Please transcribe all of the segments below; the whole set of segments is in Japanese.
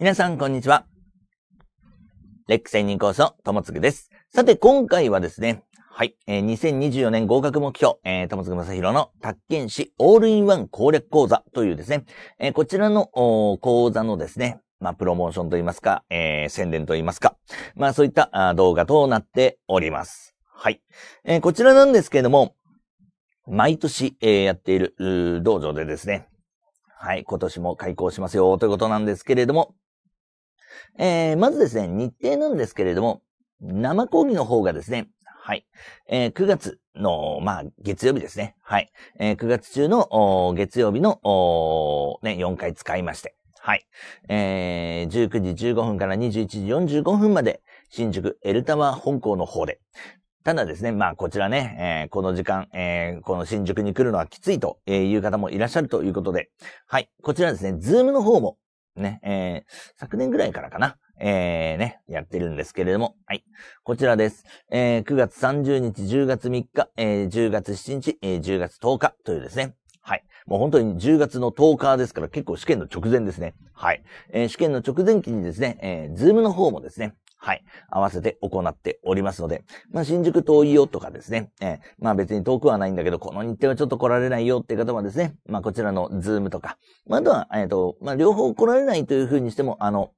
皆さん、こんにちは。レック専任講師のともつぐです。さて、今回はですね、はい、えー、2024年合格目標、えー、ともつぐまさひろの宅建士オールインワン攻略講座というですね、えー、こちらの講座のですね、まあ、プロモーションといいますか、えー、宣伝といいますか、まあ、そういった動画となっております。はい。えー、こちらなんですけれども、毎年、えー、やっている道場でですね、はい、今年も開校しますよということなんですけれども、えー、まずですね、日程なんですけれども、生講義の方がですね、はい。えー、9月の、まあ、月曜日ですね。はい。えー、9月中の、月曜日の、ね、4回使いまして。はい。えー、19時15分から21時45分まで、新宿エルタワー本校の方で。ただですね、まあこちらね、えー、この時間、えー、この新宿に来るのはきついという方もいらっしゃるということで、はい、こちらですね、ズームの方も、ね、えー、昨年ぐらいからかな。えー、ね、やってるんですけれども、はい。こちらです。えー、9月30日、10月3日、えー、10月7日、えー、10月10日というですね。はい。もう本当に10月の10日ですから結構試験の直前ですね。はい。えー、試験の直前期にですね、えー、ズームの方もですね、はい、合わせて行っておりますので、まあ、新宿遠いよとかですね、えー、まあ別に遠くはないんだけど、この日程はちょっと来られないよっていう方はですね、まあこちらのズームとか、まあ、あとは、えっ、ー、と、まあ両方来られないというふうにしても、あの、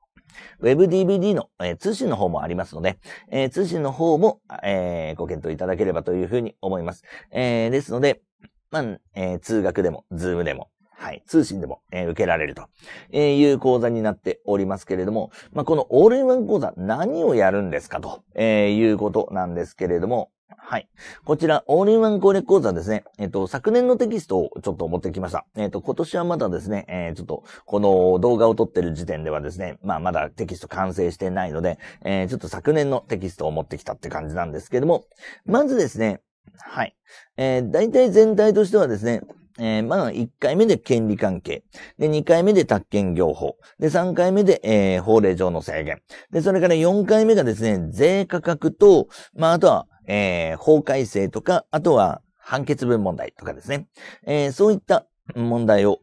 WebDVD の、えー、通信の方もありますので、えー、通信の方も、えー、ご検討いただければというふうに思います。えですので、まあ、え通学でも、ズームでも、はい、通信でも、えー、受けられると、えー、いう講座になっておりますけれども、まあ、このオールインワン講座何をやるんですかと、えー、いうことなんですけれども、はい。こちら、オールインワン攻略講座ですね。えっ、ー、と、昨年のテキストをちょっと持ってきました。えっ、ー、と、今年はまだですね、えー、ちょっと、この動画を撮ってる時点ではですね、まあ、まだテキスト完成してないので、えー、ちょっと昨年のテキストを持ってきたって感じなんですけども、まずですね、はい。えー、大体全体としてはですね、えー、まあ、1回目で権利関係。で、2回目で宅建業法。で、3回目で、えー、法令上の制限。で、それから4回目がですね、税価格と、まあ、あとは、えー、法改正とか、あとは判決文問題とかですね。えそういった問題を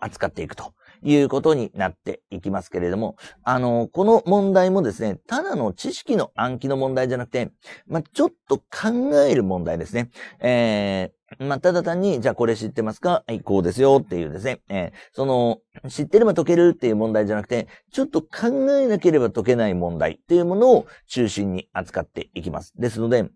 扱っていくと。いうことになっていきますけれども、あの、この問題もですね、ただの知識の暗記の問題じゃなくて、まあ、ちょっと考える問題ですね。えまあ、ただ単に、じゃあこれ知ってますかはい、こうですよっていうですね。えー、その、知ってれば解けるっていう問題じゃなくて、ちょっと考えなければ解けない問題っていうものを中心に扱っていきます。ですので、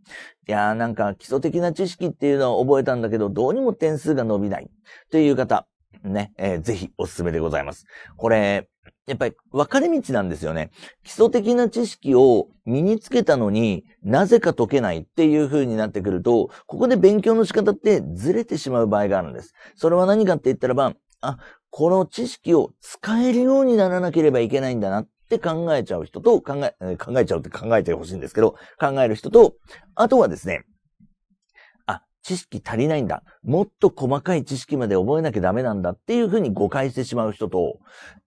いやーなんか基礎的な知識っていうのは覚えたんだけど、どうにも点数が伸びないという方、ね、えー、ぜひおすすめでございます。これ、やっぱり分かれ道なんですよね。基礎的な知識を身につけたのになぜか解けないっていう風になってくると、ここで勉強の仕方ってずれてしまう場合があるんです。それは何かって言ったらば、あ、この知識を使えるようにならなければいけないんだなって考えちゃう人と考え、考えちゃうって考えてほしいんですけど、考える人と、あとはですね、知識足りないんだ。もっと細かい知識まで覚えなきゃダメなんだっていうふうに誤解してしまう人と、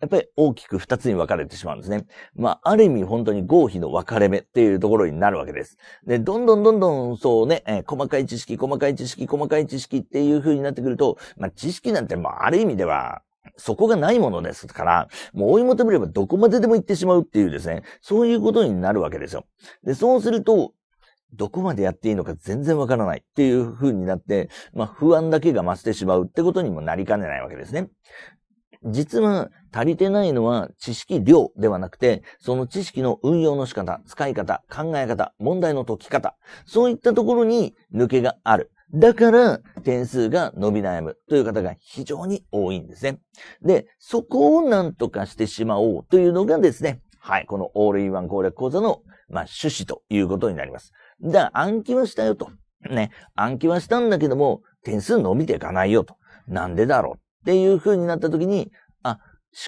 やっぱり大きく二つに分かれてしまうんですね。まあ、ある意味本当に合否の分かれ目っていうところになるわけです。で、どんどんどんどんそうね、えー、細かい知識、細かい知識、細かい知識っていうふうになってくると、まあ、知識なんてまあ、ある意味では、そこがないものですから、もう追い求めればどこまででも行ってしまうっていうですね、そういうことになるわけですよ。で、そうすると、どこまでやっていいのか全然わからないっていう風になって、まあ不安だけが増してしまうってことにもなりかねないわけですね。実は足りてないのは知識量ではなくて、その知識の運用の仕方、使い方、考え方、問題の解き方、そういったところに抜けがある。だから、点数が伸び悩むという方が非常に多いんですね。で、そこをなんとかしてしまおうというのがですね、はい、このオールインワン攻略講座の、まあ、趣旨ということになります。だから暗記はしたよと。ね、暗記はしたんだけども、点数伸びていかないよと。なんでだろうっていう風になった時に、あ、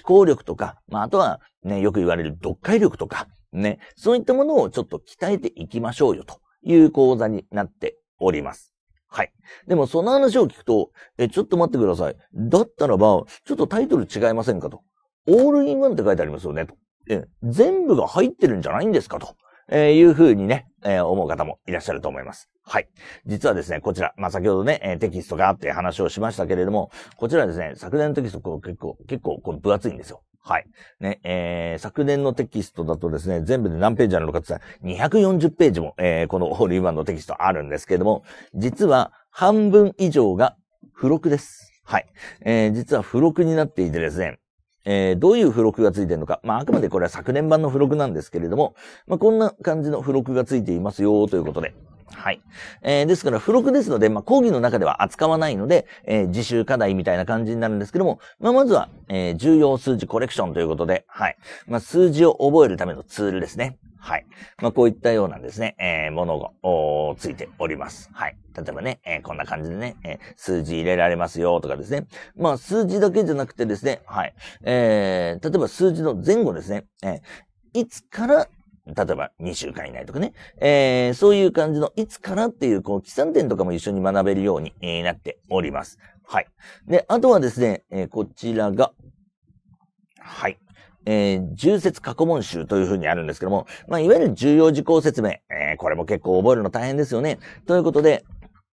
思考力とか、まあ、あとはね、よく言われる読解力とか、ね、そういったものをちょっと鍛えていきましょうよという講座になっております。はい。でもその話を聞くと、え、ちょっと待ってください。だったらば、ちょっとタイトル違いませんかと。オールインワンって書いてありますよねと。え、全部が入ってるんじゃないんですかと。えー、いうふうにね、えー、思う方もいらっしゃると思います。はい。実はですね、こちら、まあ、先ほどね、えー、テキストがあって話をしましたけれども、こちらですね、昨年のテキスト、結構、結構、これ分厚いんですよ。はい。ね、えー、昨年のテキストだとですね、全部で何ページあるのかって言ったら、240ページも、えー、このホールインワンのテキストあるんですけれども、実は半分以上が付録です。はい。えー、実は付録になっていてですね、えー、どういう付録がついてるのか。まあ、あくまでこれは昨年版の付録なんですけれども、まあ、こんな感じの付録がついていますよ、ということで。はい。えー、ですから、付録ですので、まあ、講義の中では扱わないので、えー、自習課題みたいな感じになるんですけども、まあ、まずは、えー、重要数字コレクションということで、はい。まあ、数字を覚えるためのツールですね。はい。まあ、こういったようなですね、えー、ものが、ついております。はい。例えばね、えー、こんな感じでね、えー、数字入れられますよとかですね。まあ、数字だけじゃなくてですね、はい。えー、例えば数字の前後ですね、えー、いつから例えば2週間以内とかね、えー、そういう感じのいつからっていう、こう、起算点とかも一緒に学べるように、えー、なっております。はい。で、あとはですね、えー、こちらが、はい。えー、重説過去問集というふうにあるんですけども、まあ、いわゆる重要事項説明、えー、これも結構覚えるの大変ですよね。ということで、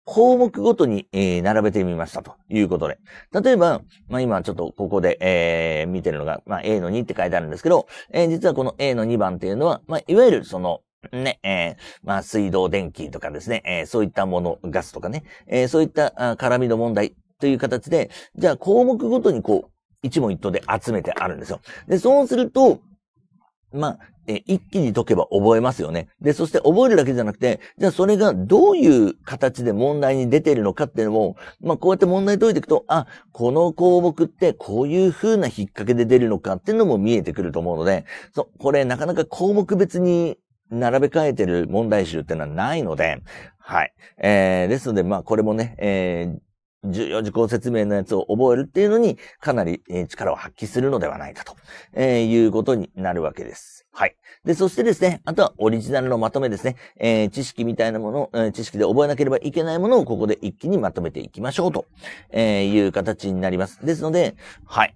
項目ごとに、え並べてみましたということで。例えば、まあ、今ちょっとここで、えー、見てるのが、まあ、A の2って書いてあるんですけど、えー、実はこの A の2番っていうのは、まあ、いわゆるその、ね、えー、まあ、水道、電気とかですね、えー、そういったもの、ガスとかね、えー、そういった絡みの問題という形で、じゃあ項目ごとにこう、一問一答で集めてあるんですよ。で、そうすると、まあ、え一気に解けば覚えますよね。で、そして覚えるだけじゃなくて、じゃあそれがどういう形で問題に出ているのかっていうのも、まあこうやって問題解いていくと、あ、この項目ってこういう風な引っ掛けで出るのかっていうのも見えてくると思うので、そう、これなかなか項目別に並べ替えてる問題集っていうのはないので、はい。えー、ですので、まあこれもね、えー、14事項説明のやつを覚えるっていうのに、かなり、力を発揮するのではないかと、えー、いうことになるわけです。はい。で、そしてですね、あとはオリジナルのまとめですね。えー、知識みたいなもの、えー、知識で覚えなければいけないものをここで一気にまとめていきましょうと、えー、いう形になります。ですので、はい。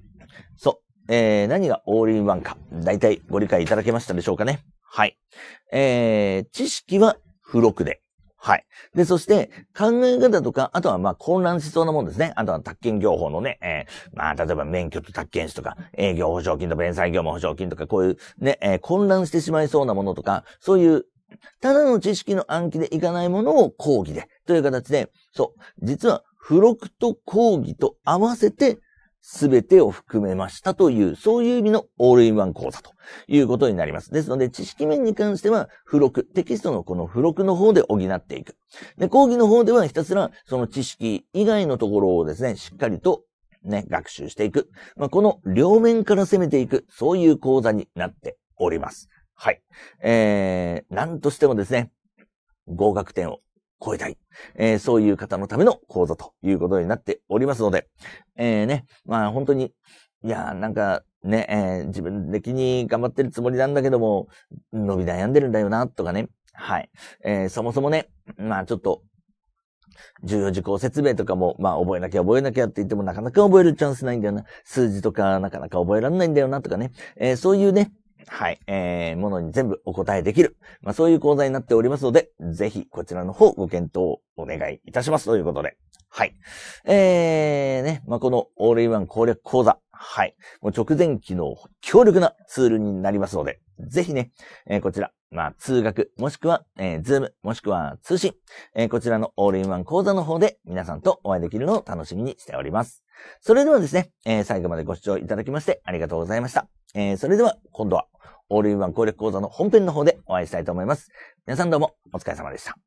そう。えー、何がオールインワンか、大体ご理解いただけましたでしょうかね。はい。えー、知識は付録で。はい。で、そして、考え方とか、あとはまあ混乱しそうなもんですね。あとは宅建業法のね、えー、まあ例えば免許と宅建士とか、営業保証金と弁済業務保証金とか、こういうね、えー、混乱してしまいそうなものとか、そういう、ただの知識の暗記でいかないものを講義で、という形で、そう、実は付録と講義と合わせてすべてを含めましたという、そういう意味のオールインワン講座ということになります。ですので、知識面に関しては、付録、テキストのこの付録の方で補っていく。で、講義の方ではひたすら、その知識以外のところをですね、しっかりとね、学習していく。まあ、この両面から攻めていく、そういう講座になっております。はい。えー、なんとしてもですね、合格点を超えたい。えー、そういう方のための講座ということになっておりますので、えー、ね、まあ本当に、いやー、なんか、ね、えー、自分的に頑張ってるつもりなんだけども、伸び悩んでるんだよな、とかね。はい。えー、そもそもね、まあちょっと、重要事項説明とかも、まあ、覚えなきゃ覚えなきゃって言ってもなかなか覚えるチャンスないんだよな。数字とかなかなか覚えられないんだよなとかね。えー、そういうね、はい、えー、ものに全部お答えできる。まあ、そういう講座になっておりますので、ぜひこちらの方ご検討をお願いいたしますということで。はい。えー、ね、まあ、このオールインワン攻略講座。はい。もう直前期の強力なツールになりますので、ぜひね、えー、こちら、まあ、通学、もしくは、えー、ズーム、もしくは通信、えー、こちらのオールインワン講座の方で皆さんとお会いできるのを楽しみにしております。それではですね、えー、最後までご視聴いただきましてありがとうございました。えー、それでは、今度は、オールインワン攻略講座の本編の方でお会いしたいと思います。皆さんどうもお疲れ様でした。